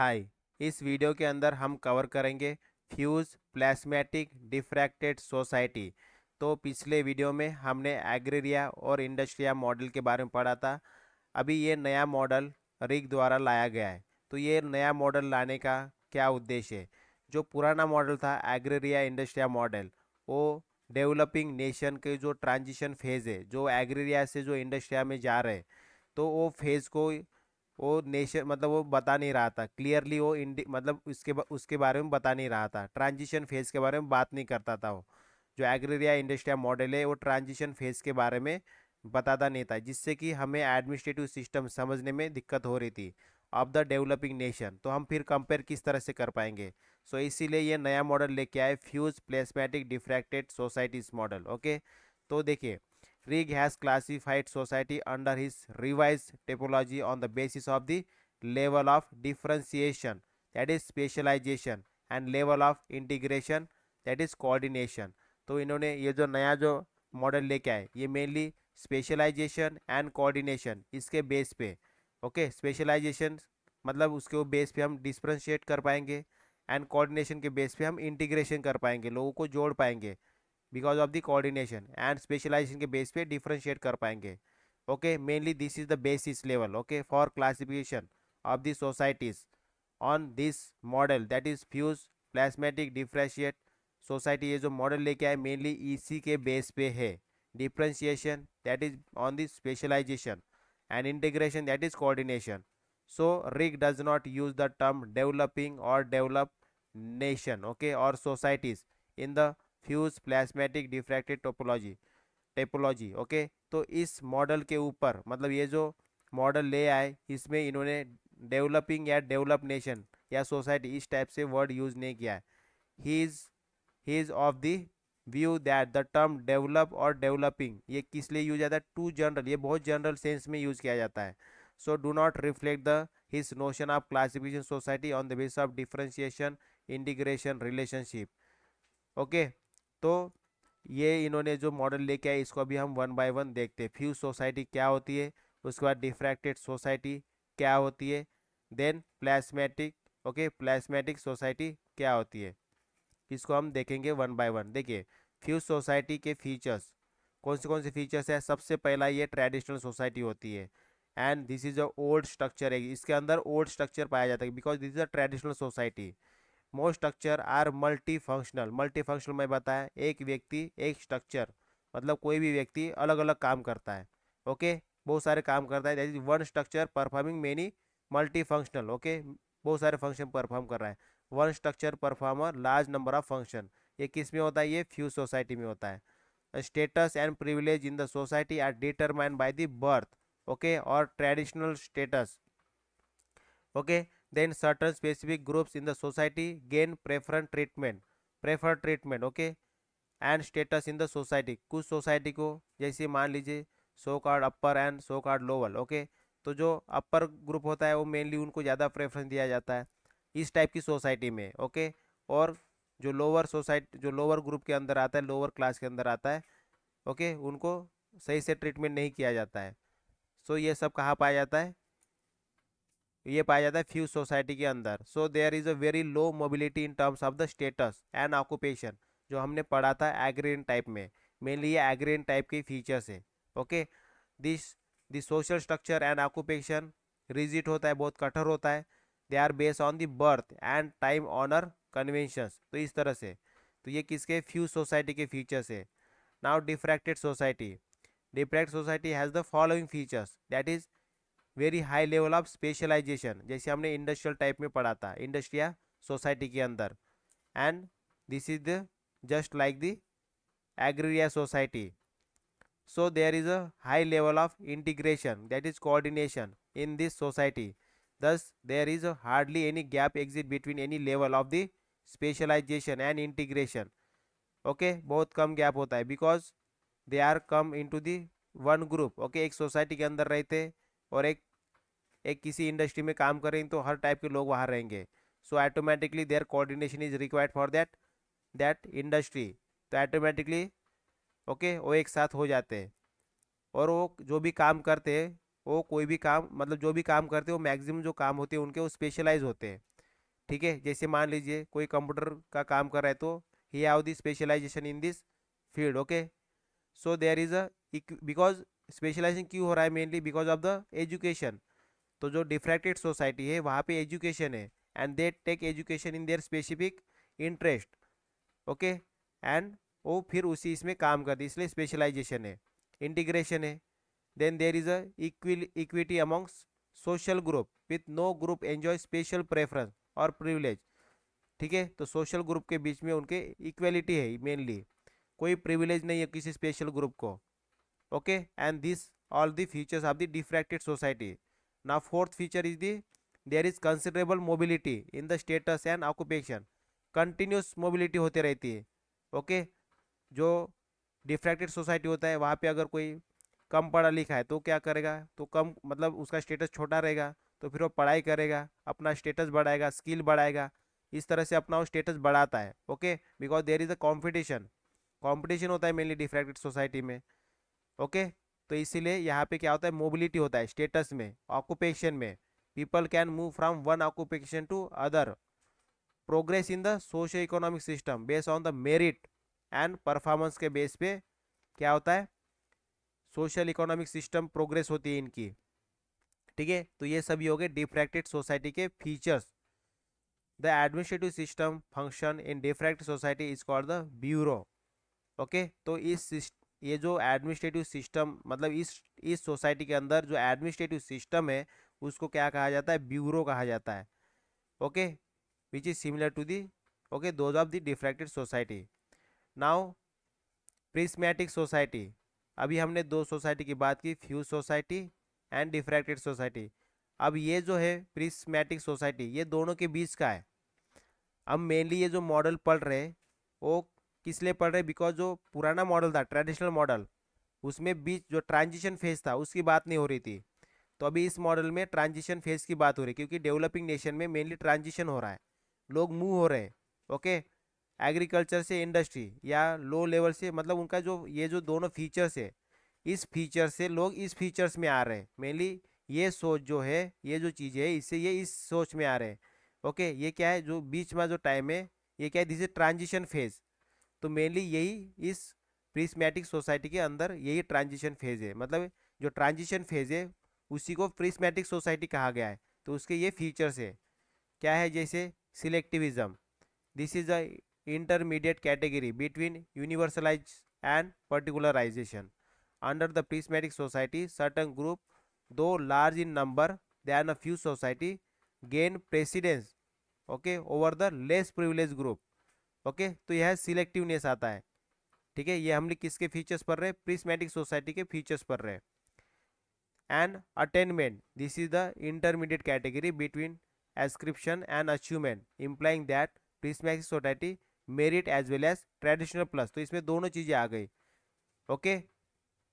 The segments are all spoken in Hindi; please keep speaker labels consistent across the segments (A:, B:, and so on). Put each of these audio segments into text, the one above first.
A: हाय इस वीडियो के अंदर हम कवर करेंगे फ्यूज़ प्लास्मेटिक डिफ्रैक्टेड सोसाइटी तो पिछले वीडियो में हमने एग्रेरिया और इंडस्ट्रिया मॉडल के बारे में पढ़ा था अभी ये नया मॉडल रिग द्वारा लाया गया है तो ये नया मॉडल लाने का क्या उद्देश्य है जो पुराना मॉडल था एग्रेरिया इंडस्ट्रिया मॉडल वो डेवलपिंग नेशन के जो ट्रांजिशन फेज़ है जो एग्रेरिया से जो इंडस्ट्रिया में जा रहे तो वो फेज़ को वो नेशन मतलब वो बता नहीं रहा था क्लियरली वो इंडी मतलब उसके उसके बारे में बता नहीं रहा था ट्रांजिशन फेज़ के बारे में बात नहीं करता था वो जो एग्रेरिया इंडस्ट्रिया मॉडल है वो ट्रांजिशन फेज़ के बारे में बताता नहीं था जिससे कि हमें एडमिनिस्ट्रेटिव सिस्टम समझने में दिक्कत हो रही थी ऑफ द डेवलपिंग नेशन तो हम फिर कंपेयर किस तरह से कर पाएंगे सो so, इसीलिए ये नया मॉडल लेके आए fused prismatic diffracted societies model okay तो देखिए rig has classified society under his revised typology on the basis of the level of differentiation, that is specialization, and level of integration, that is coordination. तो इन्होंने ये जो नया जो मॉडल लेके आए ये मेनली स्पेशलाइजेशन एंड कोऑर्डिनेशन इसके बेस पे ओके okay? स्पेशलाइजेशन मतलब उसके वो बेस पे हम डिफ्रेंशिएट कर पाएंगे एंड कोऑर्डिनेशन के बेस पे हम इंटीग्रेशन कर पाएंगे लोगों को जोड़ पाएंगे because of the coordination and specialization के बेस पे डिफ्रेंशिएट कर पाएंगे okay mainly this is the basis level okay for classification of the societies on this model that is fused prismatic differentiate society ये जो मॉडल लेके आए मेनली ईसी के बेस पे है differentiation that is on the specialization and integration that is coordination so rick does not use the term developing और डेवलप नेशन ओके और societies in the fused prismatic diffracted topology typology okay तो इस मॉडल के ऊपर मतलब ये जो मॉडल ले आए इसमें इन्होंने डेवलपिंग या डेवलप नेशन या सोसाइटी इस टाइप से वर्ड यूज नहीं किया है he is he is of the view that the term develop और डेवलपिंग ये किस लिए यूज आता है टू जनरल ये बहुत जनरल सेंस में यूज किया जाता है so do not reflect the his notion of classification society on the base of differentiation integration relationship okay तो ये इन्होंने जो मॉडल लेके आए इसको अभी हम वन बाय वन देखते हैं फ्यूज सोसाइटी क्या होती है उसके बाद डिफ्रैक्टेड सोसाइटी क्या होती है then prismatic okay prismatic society क्या होती है इसको हम देखेंगे वन बाय वन देखिए फ्यूज सोसाइटी के फीचर्स कौन से कौन से फीचर्स है सबसे पहला ये ट्रेडिशनल सोसाइटी होती है and this is a old structure है इसके अंदर ओल्ड स्ट्रक्चर पाया जाता है because this is a traditional society most structure are multifunctional multifunctional में बताया एक व्यक्ति एक स्ट्रक्चर मतलब कोई भी व्यक्ति अलग अलग काम करता है ओके बहुत सारे काम करता है that one structure performing many multifunctional okay बहुत सारे फंक्शन परफॉर्म कर रहा है one structure performer large number of function ये किस में होता है ये फ्यू सोसाइटी में होता है status and privilege in the society are determined by the birth okay और traditional status okay okay? then certain specific groups in the society gain preferential treatment preferred treatment okay and status in the society कुछ सोसाइटी को जैसे मान लीजिए so called upper and so called lower okay तो जो अपर ग्रुप होता है वो मेनली उनको ज़्यादा प्रेफरेंस दिया जाता है इस टाइप की सोसाइटी में ओके और जो लोअर सोसाइटी जो लोअर ग्रुप के अंदर आता है लोअर क्लास के अंदर आता है ओके उनको सही से ट्रीटमेंट नहीं किया जाता है सो so, ये सब कहाँ पाया जाता है ये पाया जाता है फ्यू सोसाइटी के अंदर so there is a very low mobility in terms of the status and occupation जो हमने पढ़ा था एग्रेन टाइप में मेनली ये एग्रेन टाइप के फीचर्स है okay this the social structure and occupation rigid होता है बहुत कठोर होता है they are based on the birth and time honour conventions तो इस तरह से तो ये किसके फ्यू सोसाइटी के फीचर्स है now diffracted society diffract society has the following features that is very high level of specialization जैसे हमने इंडस्ट्रियल टाइप में पढ़ा था इंडस्ट्रिया सोसाइटी के अंदर and this is the just like the agraria society so there is a high level of integration that is coordination in this society thus there is hardly any gap exit between any level of the specialization and integration okay बहुत कम गैप होता है because they are come in to than group okay एक सोसाइटी के अंदर रहते और एक एक किसी इंडस्ट्री में काम करेंगे तो हर टाइप के लोग वहाँ रहेंगे so automatically there coordination is required for that that industry तो ऑटोमेटिकली ओके वो एक साथ हो जाते हैं और वो जो भी काम करते हैं वो कोई भी काम मतलब जो भी काम करते हैं वो मैक्सिमम जो काम होते हैं उनके वो स्पेशलाइज होते हैं ठीक है जैसे मान लीजिए कोई कंप्यूटर का काम कर रहा है तो he have the specialization in this field okay so there is a because specialization क्यों हो रहा है mainly because of the education तो जो डिफ्रैक्टेड सोसाइटी है वहाँ पे एजुकेशन है and they take education in their specific interest okay and वो फिर उसी इसमें काम करती है इसलिए स्पेशलाइजेशन है इंटीग्रेशन है then there is equal equity amongst social group with no group enjoy special preference और प्रिविलेज ठीक है तो सोशल ग्रुप के बीच में उनके इक्वलिटी है मेनली कोई प्रिविलेज नहीं है किसी स्पेशल ग्रुप को okay and this all the features of the diffracted society Now fourth feature is the there is considerable mobility in the status and occupation. Continuous mobility होती रहती है ओके जो डिफ्रैक्टेड सोसाइटी होता है वहाँ पे अगर कोई कम पढ़ा लिखा है तो क्या करेगा तो कम मतलब उसका स्टेटस छोटा रहेगा तो फिर वो पढ़ाई करेगा अपना स्टेटस बढ़ाएगा स्किल बढ़ाएगा इस तरह से अपना वो स्टेटस बढ़ाता है okay because there is a competition competition होता है मेनली डिफ्रैक्टेड सोसाइटी में ओके तो इसीलिए यहाँ पे क्या होता है मोबिलिटी होता है स्टेटस में ऑक्यूपेशन में people can move from one occupation to other progress in the socio economic system based on the merit and performance के बेस पे क्या होता है सोशल इकोनॉमिक सिस्टम प्रोग्रेस होती है इनकी ठीक है तो ये सभी हो गए डिफ्रैक्टेड सोसाइटी के features the administrative system function in diffracted society is called the bureau okay तो इस ये जो एडमिनिस्ट्रेटिव सिस्टम मतलब इस इस सोसाइटी के अंदर जो एडमिनिस्ट्रेटिव सिस्टम है उसको क्या कहा जाता है ब्यूरो कहा जाता है okay which is similar to the okay those of the diffracted society now prismatic society अभी हमने दो सोसाइटी की बात की fused society and diffracted society अब ये जो है प्रिस्मेटिक सोसाइटी ये दोनों के बीच का है अब मेनली ये जो मॉडल पढ़ रहे हैं वो किस लिए पढ़ रहे बिकॉज जो पुराना मॉडल था ट्रेडिशनल मॉडल उसमें बीच जो ट्रांजिशन फेज था उसकी बात नहीं हो रही थी तो अभी इस मॉडल में ट्रांजिशन फेज की बात हो रही है क्योंकि डेवलपिंग नेशन में मेनली ट्रांजिशन हो रहा है लोग मूव हो रहे हैं ओके एग्रीकल्चर से इंडस्ट्री या लो लेवल से मतलब उनका जो ये जो दोनों फीचर्स है इस फीचर से लोग इस फीचर्स में आ रहे हैं मेनली ये सोच जो है ये जो चीज़ है इससे ये इस सोच में आ रहे हैं ओके ये क्या है जो बीच में जो टाइम है ये क्या है दिस इज ट्रांजिशन फेज तो मेनली यही इस प्रिस्मैटिक सोसाइटी के अंदर यही ट्रांजिशन फेज है मतलब जो ट्रांजिशन फेज है उसी को प्रिस्मैटिक सोसाइटी कहा गया है तो उसके ये फीचर्स है क्या है जैसे selectivism this is a intermediate category between universalize and particularization under the prismatic society certain group though large in number than a फ्यू society gain precedence okay over the less privilege group okay तो यह सिलेक्टिवनेस आता है ठीक है ये हम लोग किसके फीचर्स पढ़ रहे हैं प्रिस्मेटिक सोसाइटी के फीचर्स पढ़ रहे हैं and attainment this is the intermediate category between ascription and achievement implying that prismatic society merit as well as traditional plus तो इसमें दोनों चीज़ें आ गई ओके okay?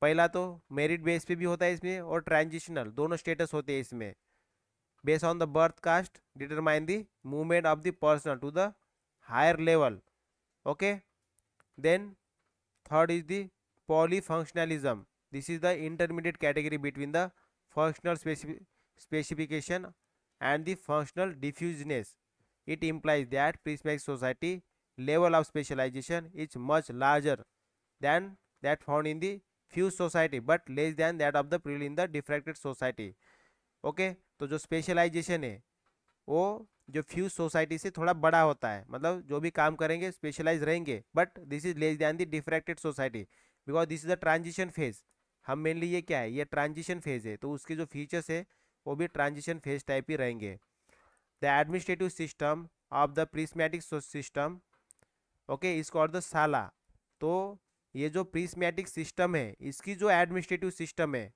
A: पहला तो मेरिट बेस पे भी होता है इसमें और ट्रांजिशनल दोनों स्टेटस होते हैं इसमें base on the birth caste determine the movement of the person to the higher level okay then third is the polyfunctionalism this is the intermediate category between the functional specif specification and the functional diffuseness it implies that prismatic society level of specialization is much larger than that found in the fused society but less than that of the prill in the diffracted society okay okay? तो जो स्पेशलाइजेशन है वो जो फ्यूज सोसाइटी से थोड़ा बड़ा होता है मतलब जो भी काम करेंगे स्पेशलाइज रहेंगे but this is less than the diffracted society because this is the transition phase हम मेनली ये क्या है ये ट्रांजिशन फेज है तो उसके जो फीचर्स है वो भी ट्रांजिशन फेज टाइप ही रहेंगे the administrative system of the prismatic system okay इसको और द साला तो ये जो प्रिस्मेटिक सिस्टम है इसकी जो एडमिनिस्ट्रेटिव सिस्टम है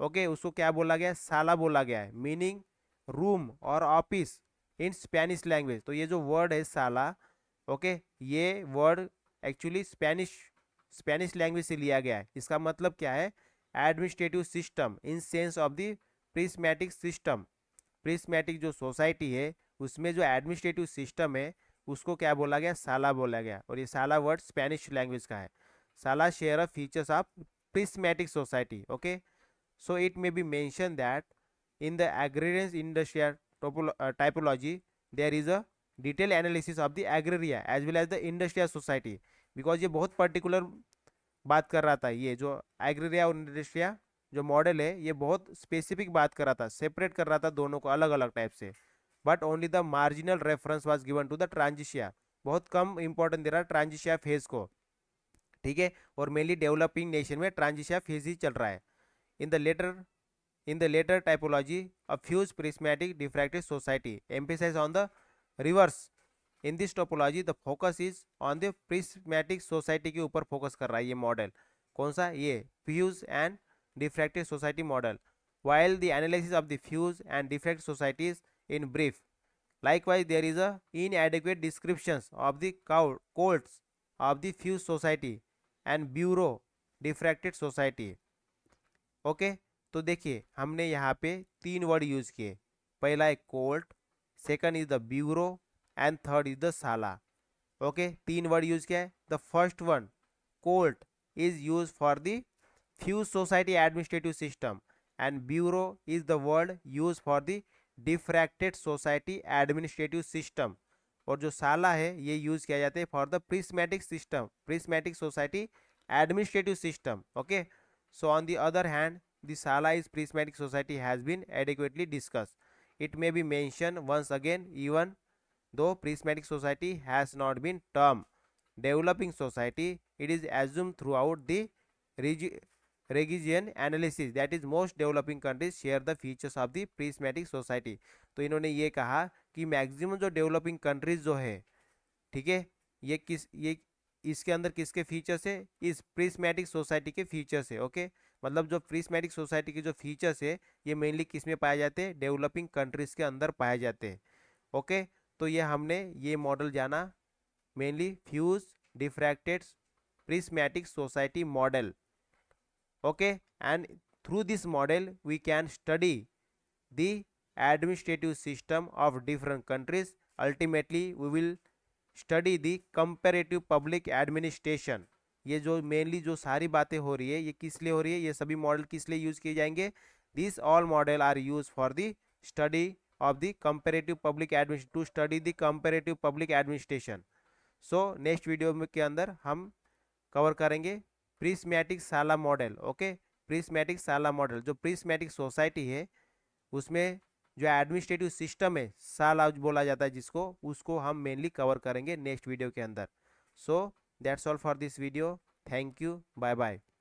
A: ओके okay, उसको क्या बोला गया साला बोला गया है मीनिंग रूम और ऑफिस इन स्पेनिश लैंग्वेज तो ये जो वर्ड है साला ओके ये word actually Spanish Spanish language से लिया गया है इसका मतलब क्या है administrative system in sense of the prismatic system prismatic जो सोसाइटी है उसमें जो एडमिनिस्ट्रेटिव सिस्टम है उसको क्या बोला गया साला बोला गया और ये साला वर्ड स्पेनिश लैंग्वेज का है sala share of features of prismatic society okay so it may be mention that in the एग्रीडेंस industrial typology there is a detail analysis of the agraria as well as the industrial society because ये बहुत पर्टिकुलर बात कर रहा था ये जो एग्रेरिया और इंडस्ट्रिया जो मॉडल है ये बहुत स्पेसिफिक बात कर रहा था सेपरेट कर रहा था दोनों को अलग अलग टाइप से but only the marginal reference was given to the transitia बहुत कम इंपॉर्टेंट दे रहा है ट्रांजिशिया फेज को ठीक है और मेनली डेवलपिंग नेशन में ट्रांजिशिया फेज ही चल रहा है in the later In the later typology, a fused prismatic diffractive society emphasizes on the reverse. In this topology, the focus is on the prismatic society के ऊपर फोकस कर रहा है ये model कौन सा ये fused and diffractive society model. while the analysis of the fused and defect societies in brief. Likewise, there is a inadequate descriptions of the codes of the fused society and bureau diffracted society. Okay, तो देखिए हमने यहाँ पे तीन वर्ड यूज किए पहला है court second is the bureau and third is the sala okay तीन वर्ड यूज किया है the first one court is use for the fuse society administrative system and bureau is the word use for the diffracted society administrative system और जो साला है ये यूज किया जाता है for the prismatic system prismatic society administrative system okay so on the other hand the salais prismatic society has been adequately discussed. It may be mentioned once again even though prismatic society has not been termed developing society, it is assumed throughout the regi region analysis that is most developing countries share the features of the prismatic society. तो इन्होंने ये कहा कि मैक्सिमम जो डेवलपिंग कंट्रीज जो है ठीक है ये किस ये इसके अंदर किसके फीचर्स है इस प्रिस्मेटिक सोसाइटी के फीचर्स है ओके okay? मतलब जो प्रिस्मेटिक सोसाइटी के जो फीचर्स है ये मेनली किस में पाए जाते हैं डेवलपिंग कंट्रीज़ के अंदर पाए जाते हैं ओके तो ये हमने ये मॉडल जाना mainly fuse diffracted prismatic society model okay and through this model we can study the administrative system of different countries ultimately we will study the comparative public administration ये जो मेनली जो सारी बातें हो रही है ये किस लिए हो रही है ये सभी मॉडल किस लिए यूज़ किए जाएंगे this all model are use for the study of the comparative public administration to study the comparative public administration so next video के अंदर हम कवर करेंगे prismatic sala model okay prismatic sala model जो प्रिस्मैटिक सोसाइटी है उसमें जो एडमिनिस्ट्रेटिव सिस्टम है साला बोला जाता है जिसको उसको हम मेनली कवर करेंगे नेक्स्ट वीडियो के अंदर सो so, that's all for this video thank you bye bye